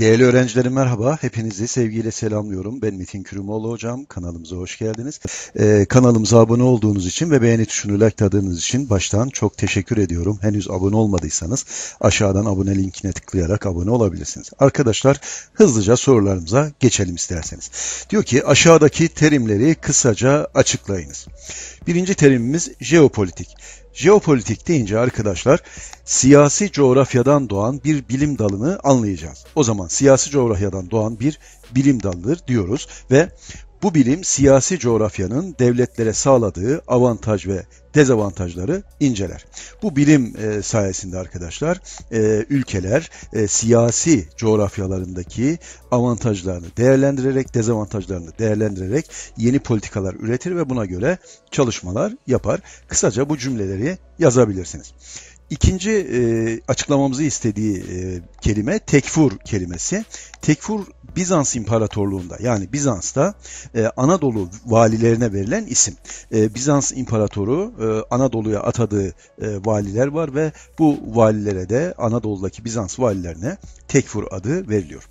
Değerli öğrencilerim merhaba. Hepinizi sevgiyle selamlıyorum. Ben Metin Kürümoğlu hocam. Kanalımıza hoş geldiniz. Ee, kanalımıza abone olduğunuz için ve beğeni tuşunu likeladığınız için baştan çok teşekkür ediyorum. Henüz abone olmadıysanız aşağıdan abone linkine tıklayarak abone olabilirsiniz. Arkadaşlar hızlıca sorularımıza geçelim isterseniz. Diyor ki aşağıdaki terimleri kısaca açıklayınız. Birinci terimimiz jeopolitik. Jeopolitik deyince arkadaşlar siyasi coğrafyadan doğan bir bilim dalını anlayacağız. O zaman siyasi coğrafyadan doğan bir bilim dalıdır diyoruz ve bu bilim siyasi coğrafyanın devletlere sağladığı avantaj ve dezavantajları inceler. Bu bilim e, sayesinde arkadaşlar e, ülkeler e, siyasi coğrafyalarındaki avantajlarını değerlendirerek dezavantajlarını değerlendirerek yeni politikalar üretir ve buna göre çalışmalar yapar. Kısaca bu cümleleri yazabilirsiniz. İkinci e, açıklamamızı istediği e, kelime tekfur kelimesi. Tekfur Bizans İmparatorluğu'nda yani Bizans'ta e, Anadolu valilerine verilen isim. E, Bizans İmparatoru e, Anadolu'ya atadığı e, valiler var ve bu valilere de Anadolu'daki Bizans valilerine Tekfur adı veriliyor.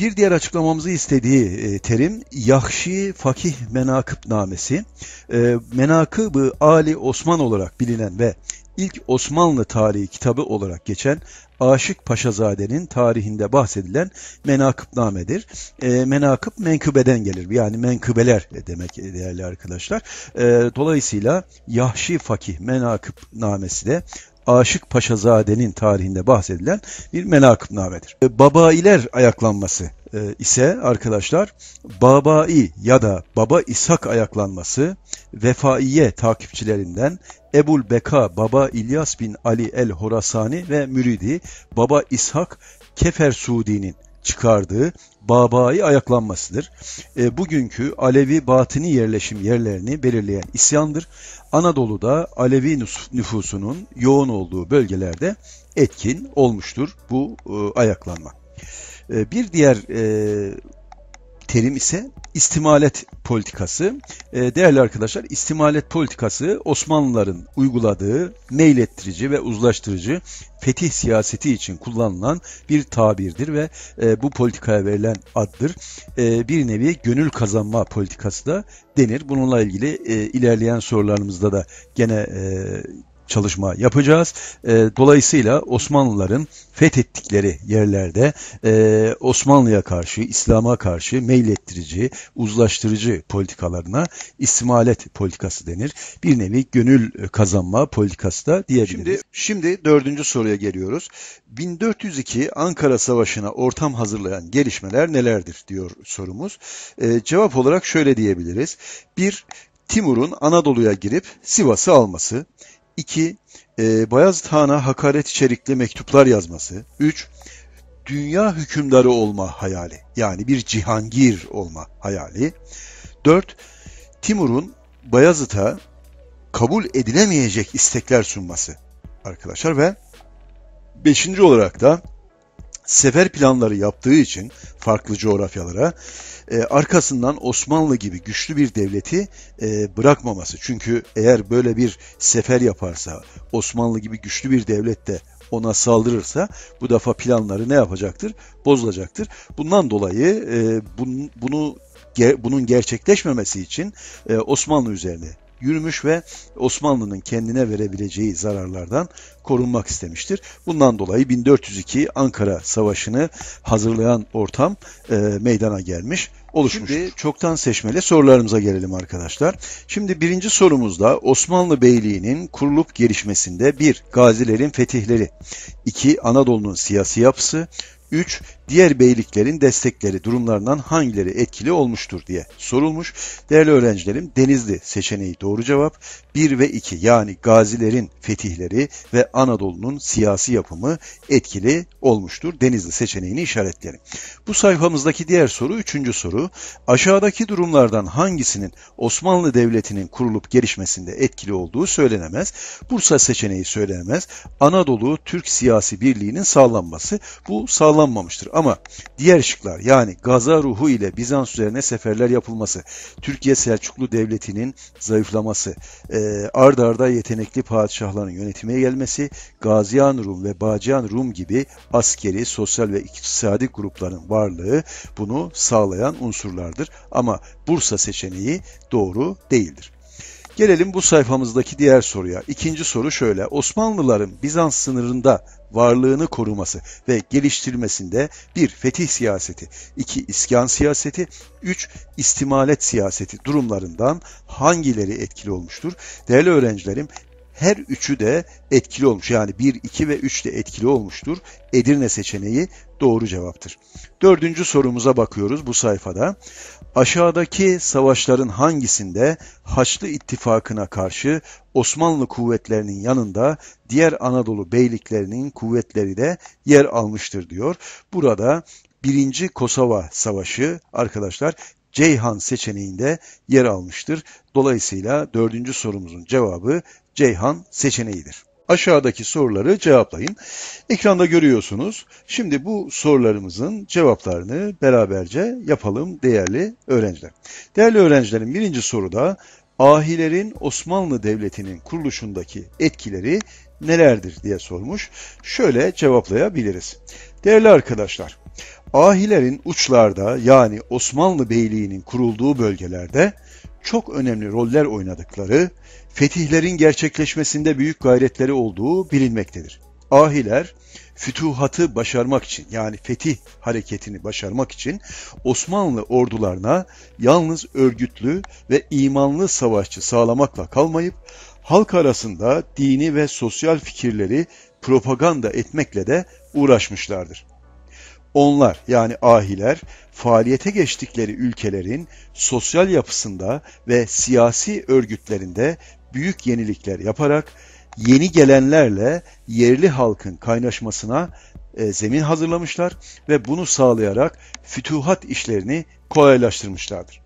Bir diğer açıklamamızı istediği e, terim Yahşi Fakih Menakıb Namesi. E, Menakıb-ı Ali Osman olarak bilinen ve ilk Osmanlı tarihi kitabı olarak geçen Aşık Paşazade'nin tarihinde bahsedilen menakıbnamedir. E, menakıp menkıbeden gelir. Yani menkıbeler demek e, değerli arkadaşlar. E, dolayısıyla Yahşi Fakih menakıbnamesi de Aşık Paşazade'nin tarihinde bahsedilen bir menakıbnamedir. E, Babailer ayaklanması e, ise arkadaşlar Babai ya da Baba İshak ayaklanması Vefaiye takipçilerinden Ebul Beka Baba İlyas bin Ali el Horasani ve müridi Baba İshak Kefer Sudi'nin çıkardığı babayı ayaklanmasıdır. E, bugünkü Alevi batini yerleşim yerlerini belirleyen isyandır. Anadolu'da Alevi nüfusunun yoğun olduğu bölgelerde etkin olmuştur bu e, ayaklanma. E, bir diğer e, terim ise istimalet politikası. E, değerli arkadaşlar istimalet politikası Osmanlıların uyguladığı meylettirici ve uzlaştırıcı fetih siyaseti için kullanılan bir tabirdir ve e, bu politikaya verilen addır. E, bir nevi gönül kazanma politikası da denir. Bununla ilgili e, ilerleyen sorularımızda da gene e, çalışma yapacağız. E, dolayısıyla Osmanlıların fethettikleri yerlerde e, Osmanlı'ya karşı, İslam'a karşı meylettirici, uzlaştırıcı politikalarına ismalet politikası denir. Bir nevi gönül kazanma politikası da diyebiliriz. Şimdi, şimdi dördüncü soruya geliyoruz. 1402 Ankara Savaşı'na ortam hazırlayan gelişmeler nelerdir diyor sorumuz. E, cevap olarak şöyle diyebiliriz. Bir Timur'un Anadolu'ya girip Sivas'ı alması. 2. E, Bayezid Han'a hakaret içerikli mektuplar yazması. 3. Dünya hükümdarı olma hayali. Yani bir cihangir olma hayali. 4. Timur'un Bayezid'e kabul edilemeyecek istekler sunması arkadaşlar ve 5. olarak da sefer planları yaptığı için farklı coğrafyalara e, arkasından Osmanlı gibi güçlü bir devleti e, bırakmaması. Çünkü eğer böyle bir sefer yaparsa Osmanlı gibi güçlü bir devlet de ona saldırırsa bu defa planları ne yapacaktır? Bozulacaktır. Bundan dolayı e, bun, bunu ge, bunun gerçekleşmemesi için e, Osmanlı üzerine yürümüş ve Osmanlı'nın kendine verebileceği zararlardan korunmak istemiştir. Bundan dolayı 1402 Ankara Savaşı'nı hazırlayan ortam e, meydana gelmiş oluşmuştur. Şimdi çoktan seçmeli sorularımıza gelelim arkadaşlar. Şimdi birinci sorumuzda Osmanlı Beyliği'nin kurulup gelişmesinde 1. Gazilerin fetihleri 2. Anadolu'nun siyasi yapısı 3 diğer beyliklerin destekleri durumlarından hangileri etkili olmuştur diye sorulmuş. Değerli öğrencilerim Denizli seçeneği doğru cevap. 1 ve 2 yani gazilerin fetihleri ve Anadolu'nun siyasi yapımı etkili olmuştur. Denizli seçeneğini işaretlerim. Bu sayfamızdaki diğer soru 3. soru. Aşağıdaki durumlardan hangisinin Osmanlı Devleti'nin kurulup gelişmesinde etkili olduğu söylenemez. Bursa seçeneği söylenemez. Anadolu Türk siyasi birliğinin sağlanması bu sağlanmamıştır ama diğer ışıklar, yani Gaza ruhu ile Bizans üzerine seferler yapılması, Türkiye Selçuklu Devleti'nin zayıflaması, e, ard arda yetenekli padişahların yönetime gelmesi, Gazian Rum ve Bacıan Rum gibi askeri, sosyal ve iktisadi grupların varlığı bunu sağlayan unsurlardır. Ama Bursa seçeneği doğru değildir. Gelelim bu sayfamızdaki diğer soruya. İkinci soru şöyle. Osmanlıların Bizans sınırında varlığını koruması ve geliştirmesinde bir Fetih siyaseti, iki iskan siyaseti, üç istimalet siyaseti durumlarından hangileri etkili olmuştur? Değerli öğrencilerim, her üçü de etkili olmuş. Yani 1, 2 ve 3 de etkili olmuştur. Edirne seçeneği doğru cevaptır. Dördüncü sorumuza bakıyoruz bu sayfada. Aşağıdaki savaşların hangisinde Haçlı ittifakına karşı Osmanlı kuvvetlerinin yanında diğer Anadolu beyliklerinin kuvvetleri de yer almıştır diyor. Burada 1. Kosova Savaşı arkadaşlar Ceyhan seçeneğinde yer almıştır. Dolayısıyla dördüncü sorumuzun cevabı Ceyhan seçeneğidir aşağıdaki soruları cevaplayın. Ekranda görüyorsunuz. Şimdi bu sorularımızın cevaplarını beraberce yapalım değerli öğrenciler. Değerli öğrencilerin birinci soruda Ahilerin Osmanlı Devleti'nin kuruluşundaki etkileri nelerdir diye sormuş. Şöyle cevaplayabiliriz. Değerli arkadaşlar, Ahilerin uçlarda yani Osmanlı Beyliği'nin kurulduğu bölgelerde çok önemli roller oynadıkları fetihlerin gerçekleşmesinde büyük gayretleri olduğu bilinmektedir. Ahiler fütuhatı başarmak için yani fetih hareketini başarmak için Osmanlı ordularına yalnız örgütlü ve imanlı savaşçı sağlamakla kalmayıp halk arasında dini ve sosyal fikirleri propaganda etmekle de uğraşmışlardır. Onlar yani ahiler faaliyete geçtikleri ülkelerin sosyal yapısında ve siyasi örgütlerinde büyük yenilikler yaparak yeni gelenlerle yerli halkın kaynaşmasına e, zemin hazırlamışlar ve bunu sağlayarak fütuhat işlerini kolaylaştırmışlardır.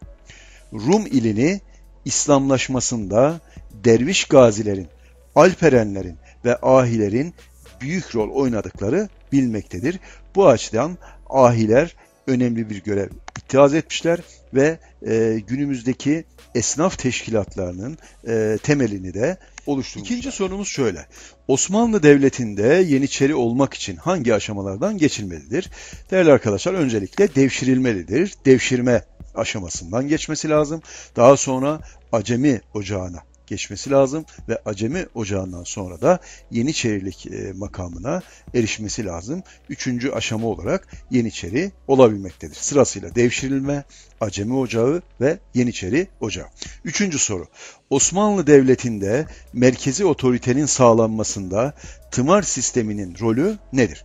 Rum ilini İslamlaşmasında derviş gazilerin, alperenlerin ve ahilerin büyük rol oynadıkları bilmektedir. Bu açıdan ahiler önemli bir görev ittiaz etmişler ve e, günümüzdeki esnaf teşkilatlarının e, temelini de oluşturmuşlar. İkinci sorumuz şöyle. Osmanlı Devleti'nde Yeniçeri olmak için hangi aşamalardan geçilmelidir? Değerli arkadaşlar öncelikle devşirilmelidir. Devşirme aşamasından geçmesi lazım. Daha sonra Acemi Ocağı'na geçmesi lazım ve Acemi Ocağı'ndan sonra da Yeniçerilik e, makamına erişmesi lazım. Üçüncü aşama olarak Yeniçeri olabilmektedir. Sırasıyla devşirilme, Acemi Ocağı ve Yeniçeri Ocağı. Üçüncü soru. Osmanlı Devleti'nde merkezi otoritenin sağlanmasında tımar sisteminin rolü nedir?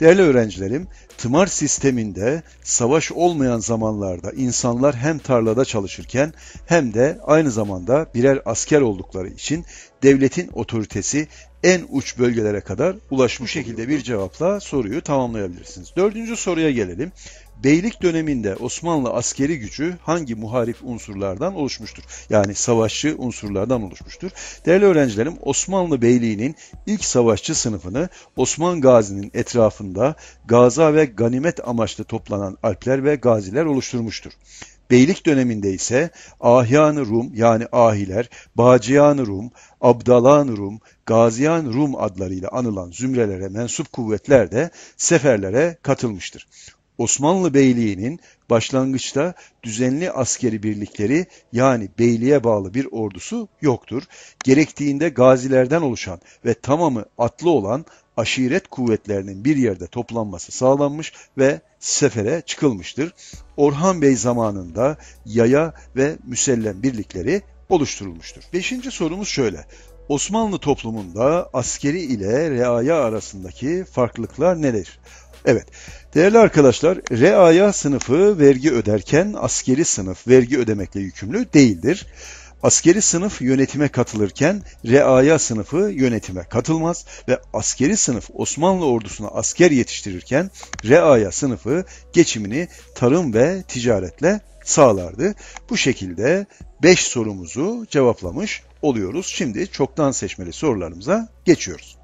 Değerli öğrencilerim, tımar sisteminde savaş olmayan zamanlarda insanlar hem tarlada çalışırken hem de aynı zamanda birer asker oldukları için devletin otoritesi en uç bölgelere kadar ulaşmış şekilde bir cevapla soruyu tamamlayabilirsiniz. Dördüncü soruya gelelim. Beylik döneminde Osmanlı askeri gücü hangi muharip unsurlardan oluşmuştur? Yani savaşçı unsurlardan oluşmuştur. Değerli öğrencilerim Osmanlı Beyliği'nin ilk savaşçı sınıfını Osman Gazi'nin etrafında gaza ve ganimet amaçlı toplanan alpler ve gaziler oluşturmuştur. Beylik döneminde ise ahyan Rum yani Ahiler, bacıyan Rum, abdalan Rum, Gaziyan Rum adlarıyla anılan zümrelere mensup kuvvetler de seferlere katılmıştır. Osmanlı Beyliği'nin başlangıçta düzenli askeri birlikleri yani beyliğe bağlı bir ordusu yoktur. Gerektiğinde gazilerden oluşan ve tamamı atlı olan aşiret kuvvetlerinin bir yerde toplanması sağlanmış ve sefere çıkılmıştır. Orhan Bey zamanında yaya ve müsellem birlikleri oluşturulmuştur. Beşinci sorumuz şöyle. Osmanlı toplumunda askeri ile reaya arasındaki farklılıklar nedir? Evet. Değerli arkadaşlar, reaya sınıfı vergi öderken askeri sınıf vergi ödemekle yükümlü değildir. Askeri sınıf yönetime katılırken reaya sınıfı yönetime katılmaz ve askeri sınıf Osmanlı ordusuna asker yetiştirirken reaya sınıfı geçimini tarım ve ticaretle sağlardı. Bu şekilde 5 sorumuzu cevaplamış oluyoruz. Şimdi çoktan seçmeli sorularımıza geçiyoruz.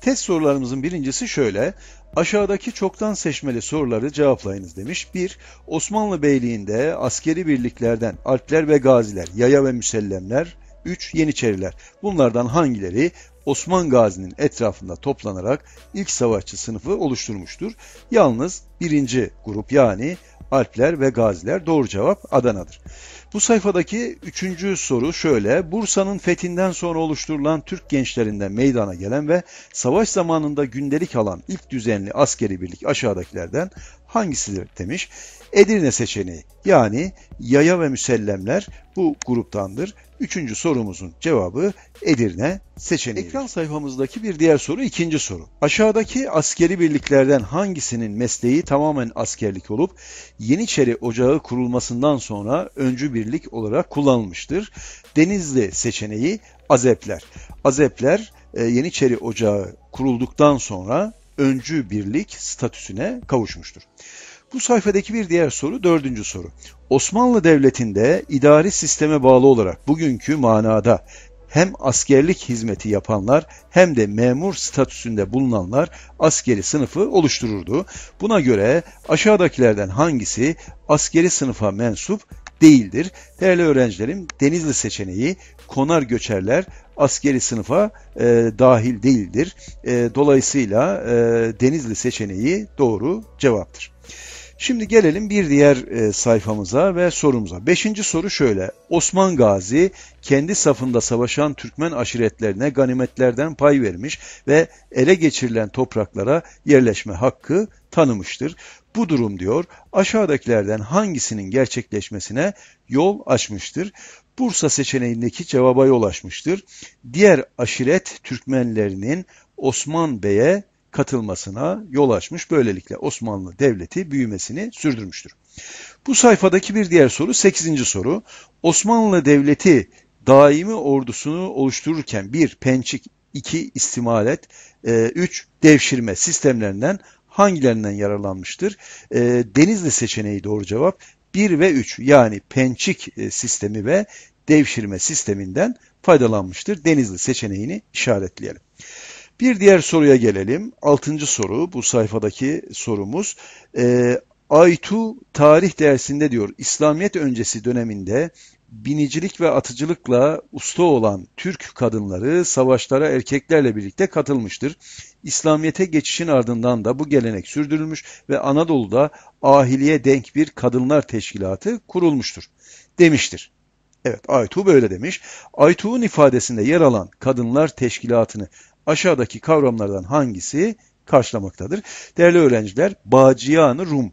Test sorularımızın birincisi şöyle. Aşağıdaki çoktan seçmeli soruları cevaplayınız demiş. 1. Osmanlı Beyliği'nde askeri birliklerden alpler ve gaziler, yaya ve müsellemler, 3. Yeniçeriler. Bunlardan hangileri Osman Gazi'nin etrafında toplanarak ilk savaşçı sınıfı oluşturmuştur? Yalnız birinci grup yani Alpler ve Gaziler doğru cevap Adana'dır. Bu sayfadaki üçüncü soru şöyle. Bursa'nın fethinden sonra oluşturulan Türk gençlerinden meydana gelen ve savaş zamanında gündelik alan ilk düzenli askeri birlik aşağıdakilerden hangisidir demiş. Edirne seçeneği yani yaya ve müsellemler bu gruptandır. Üçüncü sorumuzun cevabı Edirne seçeneği. Ekran sayfamızdaki bir diğer soru ikinci soru. Aşağıdaki askeri birliklerden hangisinin mesleği tamamen askerlik olup Yeniçeri Ocağı kurulmasından sonra öncü birlik olarak kullanılmıştır? Denizli seçeneği Azepler. Azepler e, Yeniçeri Ocağı kurulduktan sonra öncü birlik statüsüne kavuşmuştur. Bu sayfadaki bir diğer soru dördüncü soru. Osmanlı Devleti'nde idari sisteme bağlı olarak bugünkü manada hem askerlik hizmeti yapanlar hem de memur statüsünde bulunanlar askeri sınıfı oluştururdu. Buna göre aşağıdakilerden hangisi askeri sınıfa mensup değildir? Değerli öğrencilerim Denizli seçeneği konar göçerler askeri sınıfa e, dahil değildir. E, dolayısıyla e, Denizli seçeneği doğru cevaptır. Şimdi gelelim bir diğer e, sayfamıza ve sorumuza. Beşinci soru şöyle. Osman Gazi kendi safında savaşan Türkmen aşiretlerine ganimetlerden pay vermiş ve ele geçirilen topraklara yerleşme hakkı tanımıştır. Bu durum diyor aşağıdakilerden hangisinin gerçekleşmesine yol açmıştır? Bursa seçeneğindeki cevaba yol açmıştır. Diğer aşiret Türkmenlerinin Osman Bey'e katılmasına yol açmış. Böylelikle Osmanlı Devleti büyümesini sürdürmüştür. Bu sayfadaki bir diğer soru 8. soru. Osmanlı Devleti daimi ordusunu oluştururken bir pençik, iki istimalet, e, üç devşirme sistemlerinden hangilerinden yararlanmıştır? E, Denizli seçeneği doğru cevap. 1 ve 3 yani pençik e, sistemi ve devşirme sisteminden faydalanmıştır. Denizli seçeneğini işaretleyelim. Bir diğer soruya gelelim. Altıncı soru bu sayfadaki sorumuz. E, Aytu tarih dersinde diyor İslamiyet öncesi döneminde binicilik ve atıcılıkla usta olan Türk kadınları savaşlara erkeklerle birlikte katılmıştır. İslamiyete geçişin ardından da bu gelenek sürdürülmüş ve Anadolu'da ahiliye denk bir kadınlar teşkilatı kurulmuştur demiştir. Evet Aytu böyle demiş. Aytu'nun ifadesinde yer alan kadınlar teşkilatını aşağıdaki kavramlardan hangisi karşılamaktadır? Değerli öğrenciler, Bacıyanı Rum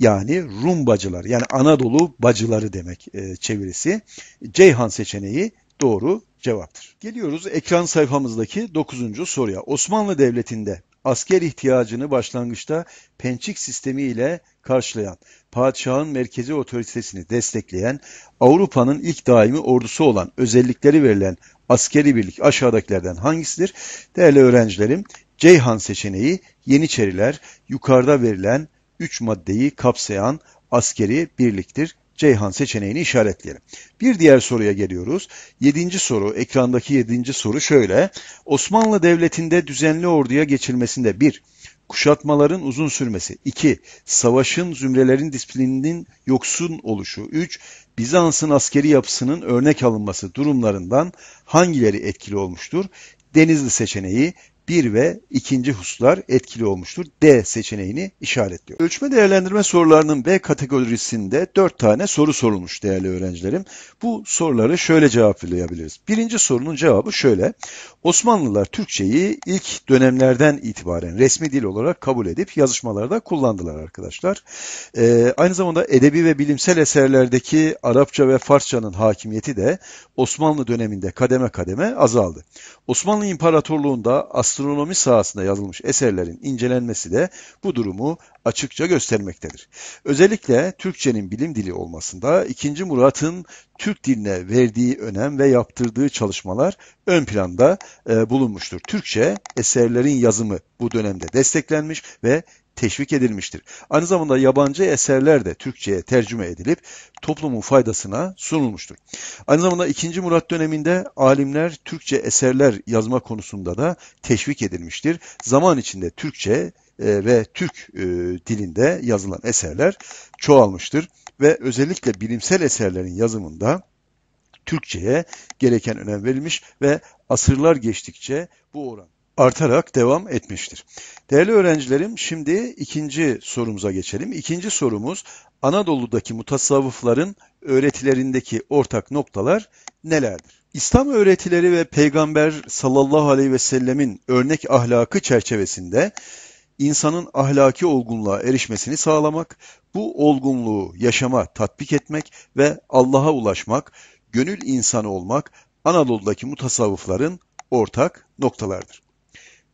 yani Rum bacılar yani Anadolu bacıları demek e, çevirisi. Ceyhan seçeneği doğru cevaptır. Geliyoruz ekran sayfamızdaki 9. soruya. Osmanlı Devleti'nde asker ihtiyacını başlangıçta pençik sistemi ile karşılayan, padişahın merkezi otoritesini destekleyen, Avrupa'nın ilk daimi ordusu olan özellikleri verilen askeri birlik aşağıdakilerden hangisidir? Değerli öğrencilerim, Ceyhan seçeneği Yeniçeriler yukarıda verilen 3 maddeyi kapsayan askeri birliktir Ceyhan seçeneğini işaretleyelim. Bir diğer soruya geliyoruz. Yedinci soru, ekrandaki yedinci soru şöyle. Osmanlı Devleti'nde düzenli orduya geçilmesinde bir kuşatmaların uzun sürmesi, 2. savaşın zümrelerin disiplininin yoksun oluşu, 3. Bizans'ın askeri yapısının örnek alınması durumlarından hangileri etkili olmuştur? Denizli seçeneği 1 ve 2. hususlar etkili olmuştur. D seçeneğini işaretliyor. Ölçme değerlendirme sorularının B kategorisinde 4 tane soru sorulmuş değerli öğrencilerim. Bu soruları şöyle cevaplayabiliriz. Birinci sorunun cevabı şöyle. Osmanlılar Türkçeyi ilk dönemlerden itibaren resmi dil olarak kabul edip yazışmalarda kullandılar arkadaşlar. Ee, aynı zamanda edebi ve bilimsel eserlerdeki Arapça ve Farsçanın hakimiyeti de Osmanlı döneminde kademe kademe azaldı. Osmanlı İmparatorluğu'nda aslında gastronomi sahasında yazılmış eserlerin incelenmesi de bu durumu açıkça göstermektedir. Özellikle Türkçenin bilim dili olmasında 2. Murat'ın Türk diline verdiği önem ve yaptırdığı çalışmalar ön planda e, bulunmuştur. Türkçe eserlerin yazımı bu dönemde desteklenmiş ve teşvik edilmiştir. Aynı zamanda yabancı eserler de Türkçe'ye tercüme edilip toplumun faydasına sunulmuştur. Aynı zamanda 2. Murat döneminde alimler Türkçe eserler yazma konusunda da teşvik edilmiştir. Zaman içinde Türkçe e, ve Türk e, dilinde yazılan eserler çoğalmıştır ve özellikle bilimsel eserlerin yazımında Türkçe'ye gereken önem verilmiş ve asırlar geçtikçe bu oran artarak devam etmiştir. Değerli öğrencilerim şimdi ikinci sorumuza geçelim. İkinci sorumuz Anadolu'daki mutasavvıfların öğretilerindeki ortak noktalar nelerdir? İslam öğretileri ve Peygamber sallallahu aleyhi ve sellemin örnek ahlakı çerçevesinde insanın ahlaki olgunluğa erişmesini sağlamak, bu olgunluğu yaşama tatbik etmek ve Allah'a ulaşmak, gönül insanı olmak Anadolu'daki mutasavvıfların ortak noktalardır.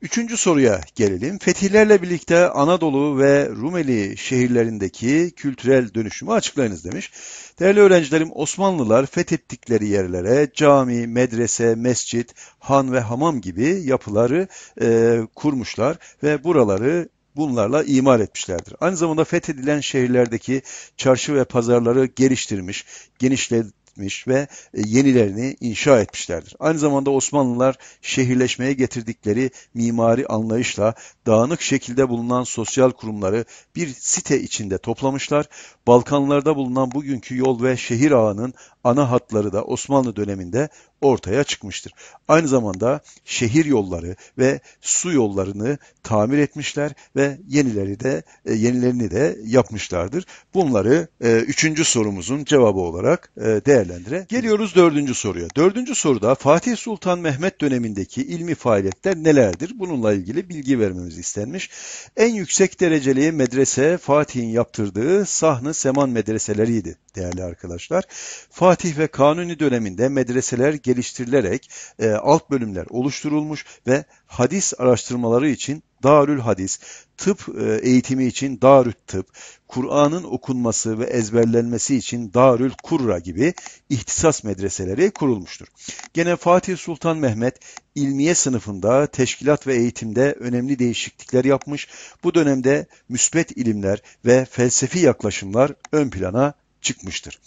Üçüncü soruya gelelim. Fetihlerle birlikte Anadolu ve Rumeli şehirlerindeki kültürel dönüşümü açıklayınız demiş. Değerli öğrencilerim Osmanlılar fethettikleri yerlere cami, medrese, mescit, han ve hamam gibi yapıları e, kurmuşlar ve buraları bunlarla imar etmişlerdir. Aynı zamanda fethedilen şehirlerdeki çarşı ve pazarları geliştirmiş, genişletmiş etmiş ve e, yenilerini inşa etmişlerdir. Aynı zamanda Osmanlılar şehirleşmeye getirdikleri mimari anlayışla dağınık şekilde bulunan sosyal kurumları bir site içinde toplamışlar. Balkanlarda bulunan bugünkü yol ve şehir ağının ana hatları da Osmanlı döneminde ortaya çıkmıştır. Aynı zamanda şehir yolları ve su yollarını tamir etmişler ve yenileri de e, yenilerini de yapmışlardır. Bunları e, üçüncü sorumuzun cevabı olarak e, değerlendire. Geliyoruz dördüncü soruya. Dördüncü soruda Fatih Sultan Mehmet dönemindeki ilmi faaliyetler nelerdir? Bununla ilgili bilgi vermemiz istenmiş. En yüksek dereceli medrese Fatih'in yaptırdığı sahn Seman medreseleriydi değerli arkadaşlar. Fatih Fatih ve Kanuni döneminde medreseler geliştirilerek e, alt bölümler oluşturulmuş ve hadis araştırmaları için Darül Hadis, tıp e, eğitimi için Darüt Tıp, Kur'an'ın okunması ve ezberlenmesi için Darül Kurra gibi ihtisas medreseleri kurulmuştur. Gene Fatih Sultan Mehmet ilmiye sınıfında teşkilat ve eğitimde önemli değişiklikler yapmış. Bu dönemde müsbet ilimler ve felsefi yaklaşımlar ön plana çıkmıştır.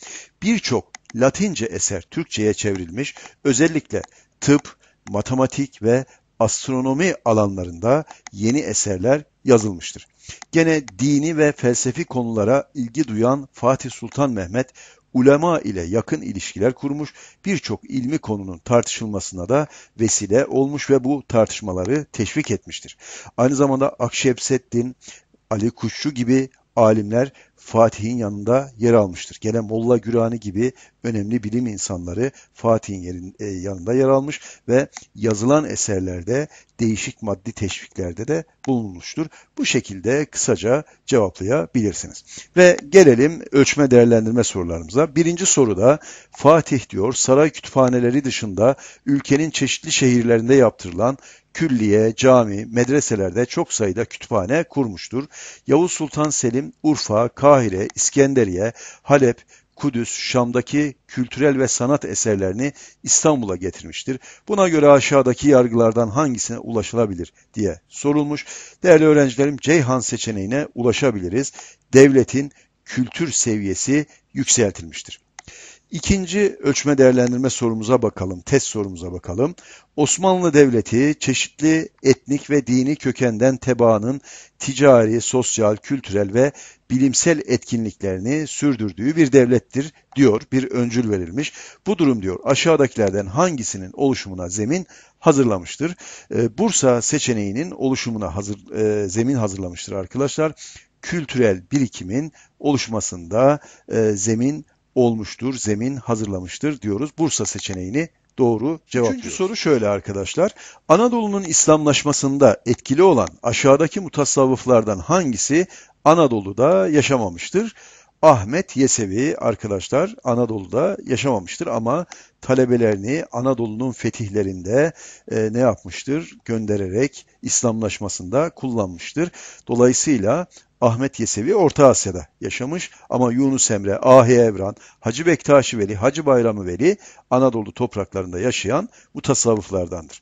Birçok Latince eser Türkçe'ye çevrilmiş, özellikle tıp, matematik ve astronomi alanlarında yeni eserler yazılmıştır. Gene dini ve felsefi konulara ilgi duyan Fatih Sultan Mehmet, ulema ile yakın ilişkiler kurmuş, birçok ilmi konunun tartışılmasına da vesile olmuş ve bu tartışmaları teşvik etmiştir. Aynı zamanda Akşemseddin, Ali Kuşçu gibi alimler Fatih'in yanında yer almıştır. Gene Molla Gürani gibi önemli bilim insanları Fatih'in yerin, e, yanında yer almış ve yazılan eserlerde değişik maddi teşviklerde de bulunmuştur. Bu şekilde kısaca cevaplayabilirsiniz. Ve gelelim ölçme değerlendirme sorularımıza. Birinci soruda Fatih diyor saray kütüphaneleri dışında ülkenin çeşitli şehirlerinde yaptırılan külliye, cami, medreselerde çok sayıda kütüphane kurmuştur. Yavuz Sultan Selim Urfa, Kahire, İskenderiye, Halep, Kudüs, Şam'daki kültürel ve sanat eserlerini İstanbul'a getirmiştir. Buna göre aşağıdaki yargılardan hangisine ulaşılabilir diye sorulmuş. Değerli öğrencilerim Ceyhan seçeneğine ulaşabiliriz. Devletin kültür seviyesi yükseltilmiştir. İkinci ölçme değerlendirme sorumuza bakalım, test sorumuza bakalım. Osmanlı Devleti çeşitli etnik ve dini kökenden tebaanın ticari, sosyal, kültürel ve bilimsel etkinliklerini sürdürdüğü bir devlettir diyor. Bir öncül verilmiş. Bu durum diyor aşağıdakilerden hangisinin oluşumuna zemin hazırlamıştır? Ee, Bursa seçeneğinin oluşumuna hazır, e, zemin hazırlamıştır arkadaşlar kültürel birikimin oluşmasında e, zemin olmuştur, zemin hazırlamıştır diyoruz. Bursa seçeneğini doğru cevap. Üçüncü soru şöyle arkadaşlar. Anadolu'nun İslamlaşmasında etkili olan aşağıdaki mutasavvıflardan hangisi Anadolu'da yaşamamıştır? Ahmet Yesevi arkadaşlar Anadolu'da yaşamamıştır ama talebelerini Anadolu'nun fetihlerinde e, ne yapmıştır? Göndererek İslamlaşmasında kullanmıştır. Dolayısıyla Ahmet Yesevi Orta Asya'da yaşamış ama Yunus Emre, Ahi Evran, Hacı Bektaşi Veli, Hacı Bayramı Veli Anadolu topraklarında yaşayan bu tasavvuflardandır.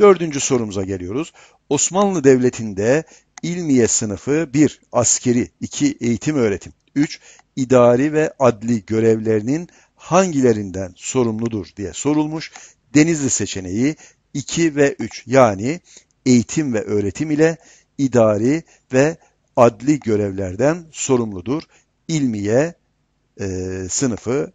Dördüncü sorumuza geliyoruz. Osmanlı Devleti'nde ilmiye sınıfı 1. Askeri 2. Eğitim öğretim 3. idari ve adli görevlerinin hangilerinden sorumludur diye sorulmuş. Denizli seçeneği 2 ve 3 yani eğitim ve öğretim ile idari ve adli görevlerden sorumludur. İlmiye e, sınıfı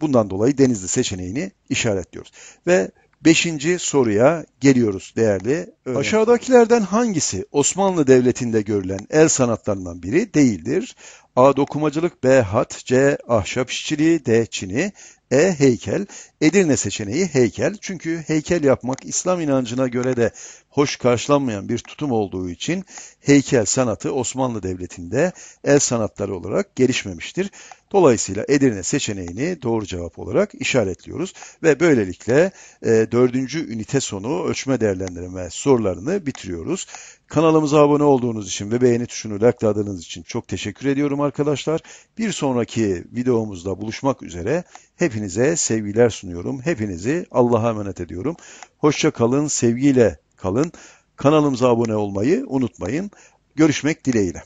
bundan dolayı Denizli seçeneğini işaretliyoruz. Ve beşinci soruya geliyoruz değerli. Öyle. Aşağıdakilerden hangisi Osmanlı Devleti'nde görülen el sanatlarından biri değildir? A. Dokumacılık, B. Hat, C. Ahşap işçiliği, D. Çini, E. Heykel. Edirne seçeneği heykel. Çünkü heykel yapmak İslam inancına göre de hoş karşılanmayan bir tutum olduğu için heykel sanatı Osmanlı Devleti'nde el sanatları olarak gelişmemiştir. Dolayısıyla Edirne seçeneğini doğru cevap olarak işaretliyoruz ve böylelikle e, ünite sonu ölçme değerlendirme sorularını bitiriyoruz. Kanalımıza abone olduğunuz için ve beğeni tuşunu likeladığınız için çok teşekkür ediyorum arkadaşlar. Bir sonraki videomuzda buluşmak üzere hepinize sevgiler sunuyorum. Hepinizi Allah'a emanet ediyorum. Hoşça kalın, sevgiyle kalın. Kanalımıza abone olmayı unutmayın. Görüşmek dileğiyle.